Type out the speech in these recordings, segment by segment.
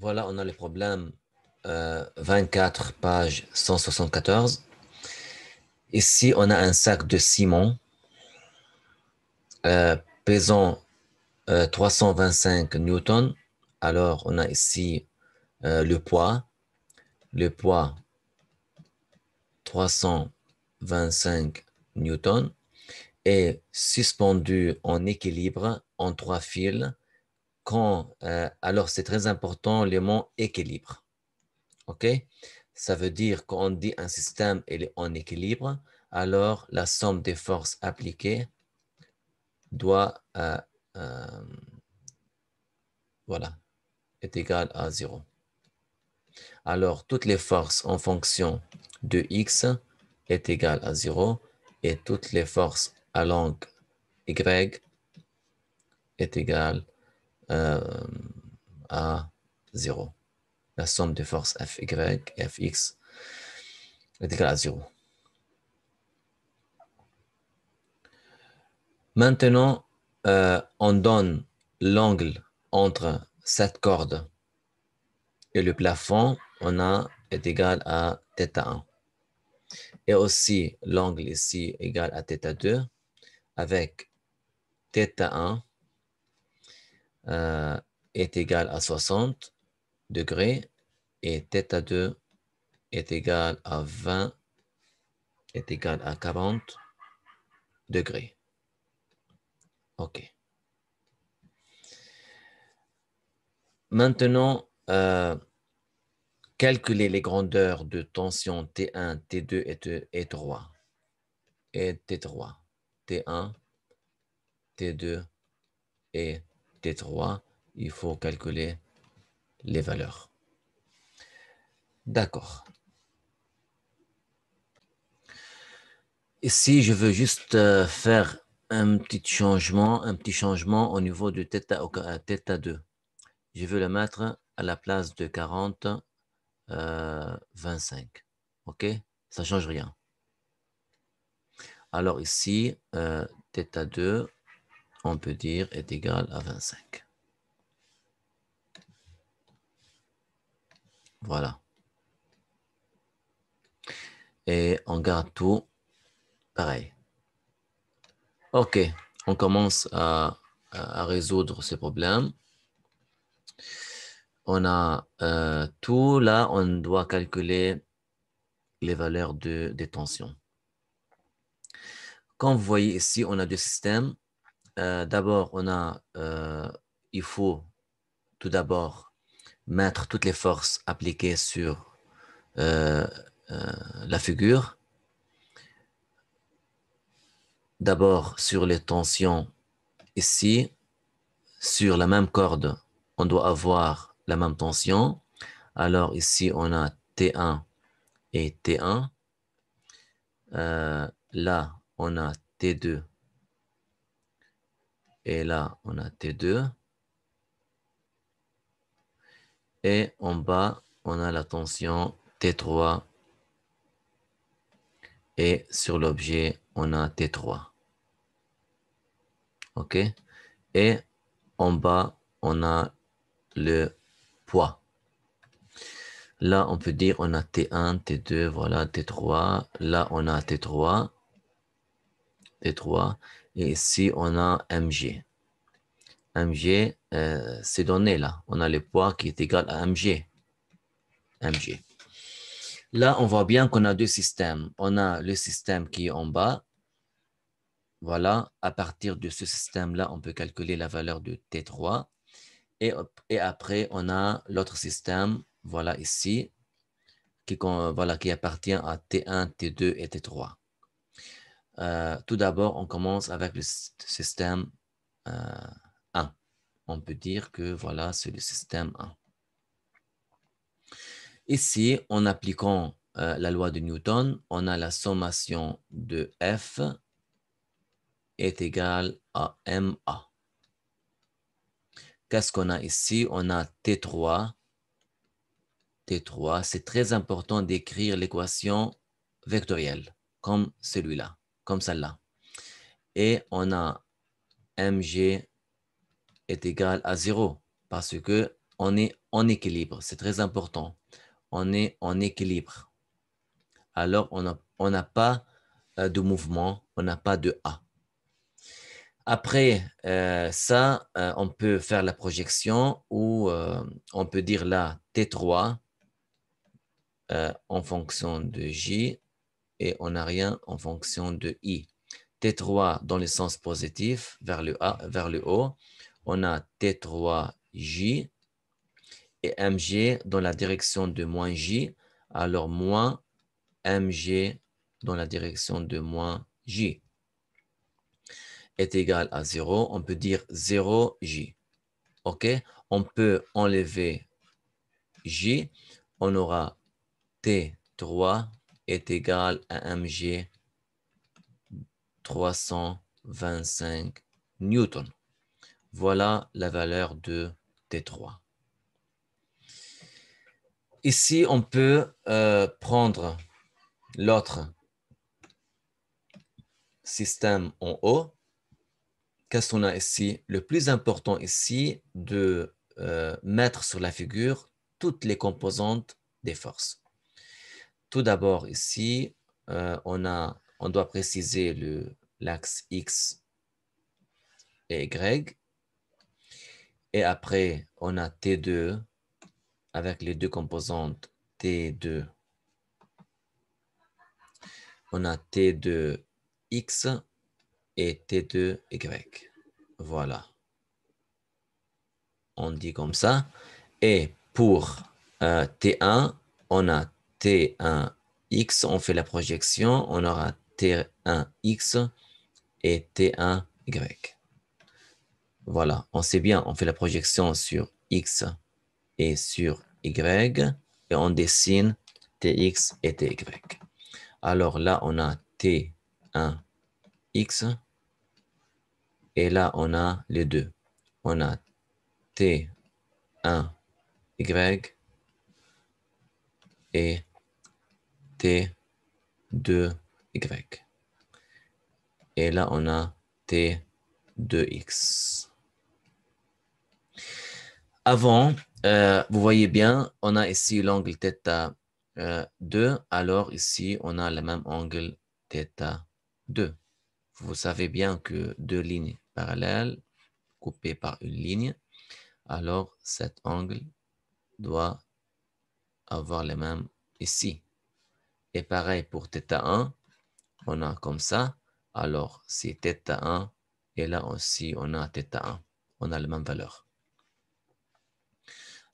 Voilà, on a le problème 24, page 174. Ici, on a un sac de ciment euh, pesant 325 euh, newtons. Alors, on a ici euh, le poids. Le poids 325 newtons est suspendu en équilibre en trois fils euh, alors c'est très important le mot équilibre. OK Ça veut dire qu'on dit un système est en équilibre, alors la somme des forces appliquées doit euh, euh, voilà, est égale à 0. Alors, toutes les forces en fonction de x est égale à 0 et toutes les forces à langue y est égale à à euh, 0. La somme des forces Fy et Fx est égale à 0. Maintenant, euh, on donne l'angle entre cette corde et le plafond, on a est égal à θ1. Et aussi, l'angle ici est égal à θ2 avec θ1 euh, est égal à 60 degrés et θ2 est égal à 20 est égal à 40 degrés. OK. Maintenant, euh, calculer les grandeurs de tension T1, T2 et, T3. Et T3, T1, T2 et T3, il faut calculer les valeurs. D'accord. Ici, je veux juste euh, faire un petit changement, un petit changement au niveau de θ, 2. Je veux le mettre à la place de 40, 25. Euh, OK Ça ne change rien. Alors ici, θ2, euh, on peut dire, est égal à 25. Voilà. Et on garde tout pareil. OK, on commence à, à résoudre ce problème. On a euh, tout. Là, on doit calculer les valeurs de, des tensions. Comme vous voyez ici, on a deux systèmes. Euh, d'abord, on a, euh, il faut tout d'abord mettre toutes les forces appliquées sur euh, la figure. D'abord sur les tensions ici, sur la même corde, on doit avoir la même tension. Alors ici, on a T1 et T1. là, on a T2 et là, on a T2. Et en bas, on a la tension T3. Et sur l'objet, on a T3. OK Et en bas, on a le poids. Là, on peut dire on a T1, T2, voilà, T3. Là, on a T3. T3. Et ici, on a mg. mg, ces euh, c'est donné là. On a le poids qui est égal à mg. mg. Là, on voit bien qu'on a deux systèmes. On a le système qui est en bas. Voilà, à partir de ce système-là, on peut calculer la valeur de T3. Et, après, on a l'autre système, voilà ici, qui, qui appartient à T1, T2 et T3. Euh, tout d'abord, on commence avec le système 1. Euh, on peut dire que voilà, c'est le système 1. Ici, en appliquant euh, la loi de Newton, on a la sommation de F est égale à MA. Qu'est-ce qu'on a ici? On a T3. T3, c'est très important d'écrire l'équation vectorielle comme celui-là comme celle-là. Et on a mg est égal à 0 parce que on est en équilibre. C'est très important. On est en équilibre. Alors, on n'a on pas euh, de mouvement, on n'a pas de A. Après euh, ça, euh, on peut faire la projection ou on peut dire la T3 en fonction de J et on n'a rien en fonction de I. T3 dans le sens positif vers le, vers le haut. On a T3J et MG dans la direction de moins J. Alors moins MG dans la direction de moins J est égal à 0. On peut dire 0J. OK On peut enlever J. On aura T3 est égal à mg 325 newton. Voilà la valeur de T3. Ici, on peut euh, prendre l'autre système en haut. Qu'est-ce qu'on a ici? Le plus important ici, de euh, mettre sur la figure toutes les composantes des forces tout d'abord, ici, euh, on, a, on doit préciser l'axe X et Y. Et après, on a T2 avec les deux composantes T2. On a T2X et T2Y. Voilà. On dit comme ça. Et pour euh, T1, on a T1x, on fait la projection, on aura T1x et T1y. Voilà, on sait bien, on fait la projection sur x et sur y et on dessine Tx et Ty. Alors là, on a T1x et là, on a les deux. On a T1y et T, 2, Y. Et là, on a T, 2X. Avant, euh, vous voyez bien, on a ici l'angle θ2, euh, alors ici, on a le même angle θ2. Vous savez bien que deux lignes parallèles coupées par une ligne, alors cet angle doit avoir le même ici. Et pareil pour θ1, on a comme ça. Alors, c'est θ1 et là aussi, on a θ1. On a la même valeur.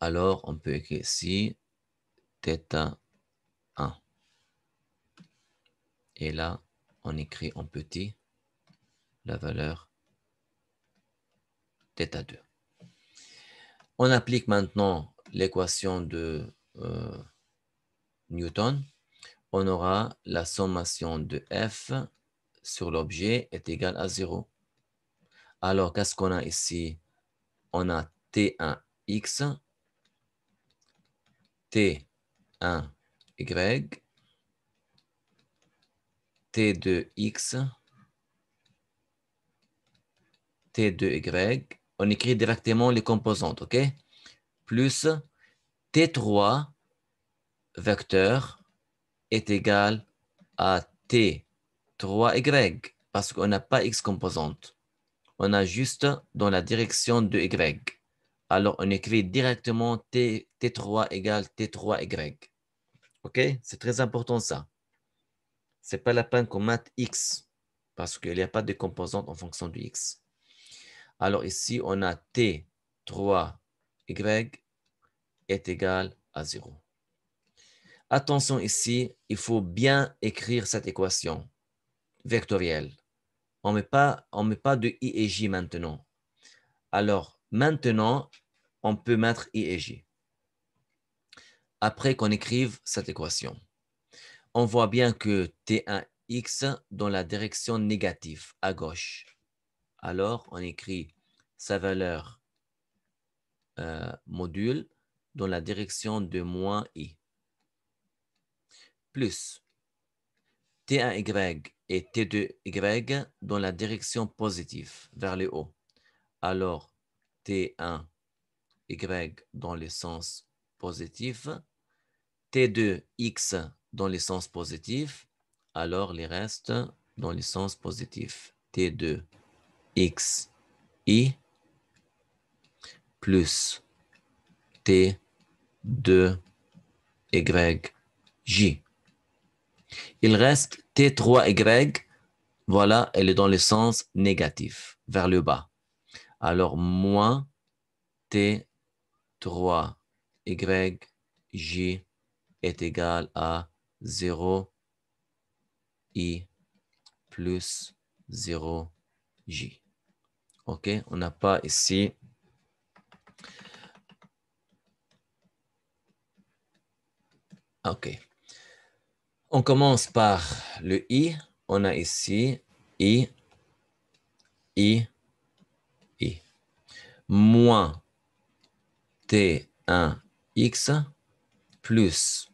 Alors, on peut écrire ici θ1. Et là, on écrit en petit la valeur θ2. On applique maintenant l'équation de euh, Newton on aura la sommation de f sur l'objet est égale à 0. Alors, qu'est-ce qu'on a ici? On a T1x, T1y, T2x, T2y. On écrit directement les composantes, OK? Plus T3 vecteur est égal à T, 3Y, parce qu'on n'a pas X composante. On a juste dans la direction de Y. Alors, on écrit directement T, 3 égale T3Y. OK? C'est très important ça. Ce n'est pas la peine qu'on mate X parce qu'il n'y a pas de composante en fonction du X. Alors ici, on a T3Y est égal à 0. Attention ici, il faut bien écrire cette équation vectorielle. On ne met pas de I et J maintenant. Alors, maintenant, on peut mettre I et J. Après qu'on écrive cette équation, on voit bien que T1x dans la direction négative, à gauche. Alors, on écrit sa valeur euh, module dans la direction de moins i plus T1Y et T2Y dans la direction positive, vers le haut. Alors, T1Y dans le sens positif, T2X dans le sens positif, alors les restes dans le sens positif. T2XI plus t 2 j. Il reste T3Y. Voilà, elle est dans le sens négatif, vers le bas. Alors, moins T3Y, J est égal à 0, I plus 0, J. OK On n'a pas ici OK. On commence par le I. On a ici I, I, I. Moins T1X plus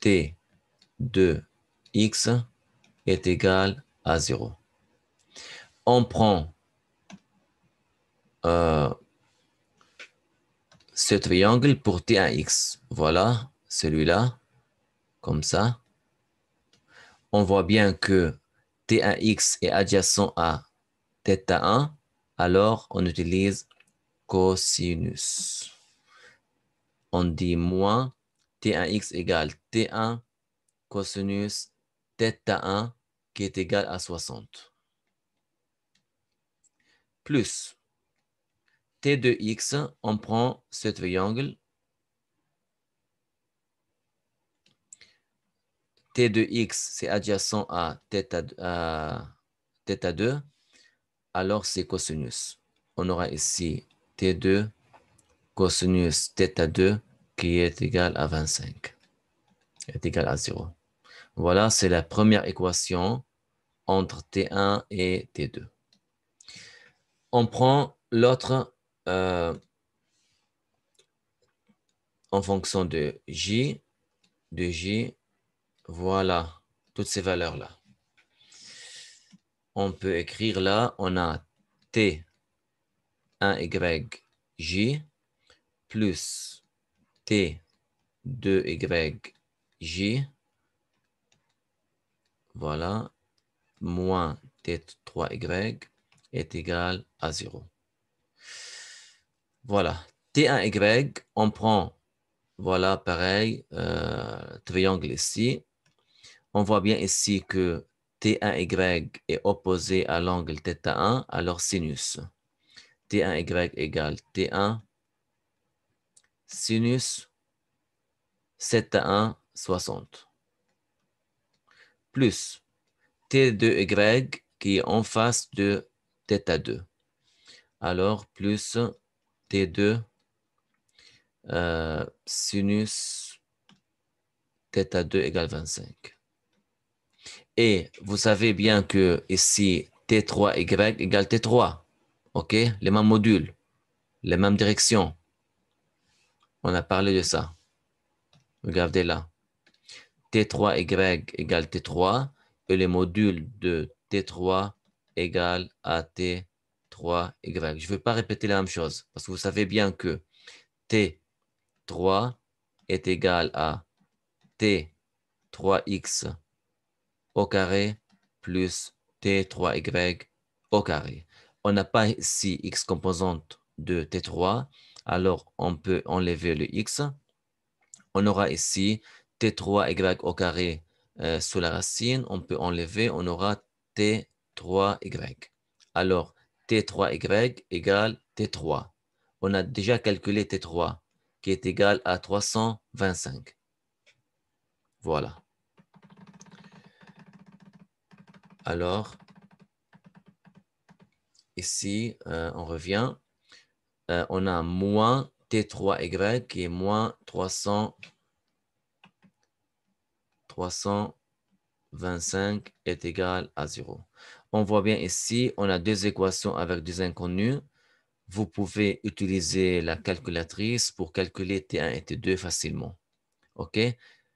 T2X est égal à 0. On prend euh, ce triangle pour T1X. Voilà, celui-là, comme ça on voit bien que T1x est adjacent à θ1, alors on utilise cosinus. On dit moins T1x égale T1 cosinus θ1 qui est égal à 60. Plus T2x, on prend ce triangle T 2 x, c'est adjacent à θ, à 2, alors c'est cosinus. On aura ici T2 cosinus θ 2 qui est égal à 25, est égal à 0. Voilà, c'est la première équation entre T1 et T2. On prend l'autre euh, en fonction de J, de J, voilà, toutes ces valeurs-là. On peut écrire là, on a T, 1Y, J, plus T, 2Y, J, voilà, moins T3Y est égal à 0. Voilà, T1Y, on prend, voilà, pareil, euh, triangle ici, on voit bien ici que T1Y est opposé à l'angle θ1, alors sinus. T1Y égale T1 sinus θ1 60. Plus T2Y qui est en face de θ2. Alors plus T2 euh, sinus θ2 égale 25. Et vous savez bien que ici, T3Y égale T3. OK Les mêmes modules, les mêmes directions. On a parlé de ça. Regardez là. T3Y égale T3 et les modules de T3 égale à T3Y. Je ne veux pas répéter la même chose parce que vous savez bien que T3 est égal à T3X au carré plus T3Y au carré. On n'a pas ici x composante de T3, alors on peut enlever le x. On aura ici T3Y au carré euh, sous la racine, on peut enlever, on aura T3Y. Alors, T3Y égale T3. On a déjà calculé T3, qui est égal à 325. Voilà. alors ici, euh, on revient. Euh, on a moins T3Y qui est moins 300, 325 est égal à 0. On voit bien ici, on a deux équations avec des inconnues. Vous pouvez utiliser la calculatrice pour calculer T1 et T2 facilement. OK?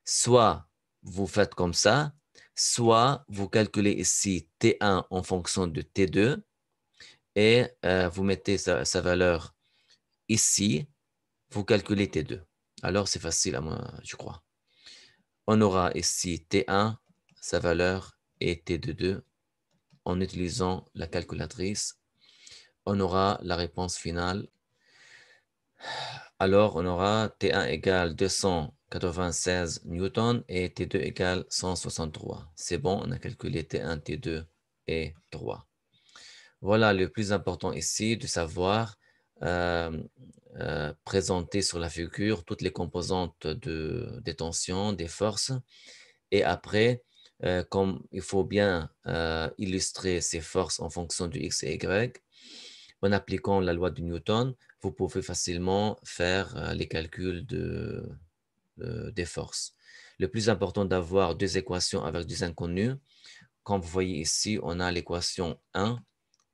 Soit vous faites comme ça, soit vous calculez ici T1 en fonction de T2 et euh, vous mettez sa, valeur ici, vous calculez T2. Alors, c'est facile, à moi, je crois. On aura ici T1, sa valeur, et T22 en utilisant la calculatrice. On aura la réponse finale. Alors, on aura T1 égale 200 96 Newton et T2 égale 163. C'est bon, on a calculé T1, T2 et 3. Voilà le plus important ici de savoir euh, euh, présenter sur la figure toutes les composantes de, des tensions, des forces. Et après, euh, comme il faut bien illustrer ces forces en fonction du X et Y, en appliquant la loi de Newton, vous pouvez facilement faire les calculs de, euh, des forces. Le plus important d'avoir deux équations avec des inconnues, comme vous voyez ici, on a l'équation 1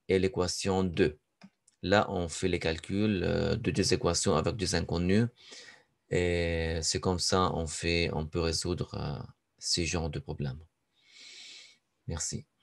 et l'équation 2. Là, on fait les calculs euh, de deux équations avec des inconnues. Et c'est comme ça on on peut résoudre euh, ce genre de problème. Merci.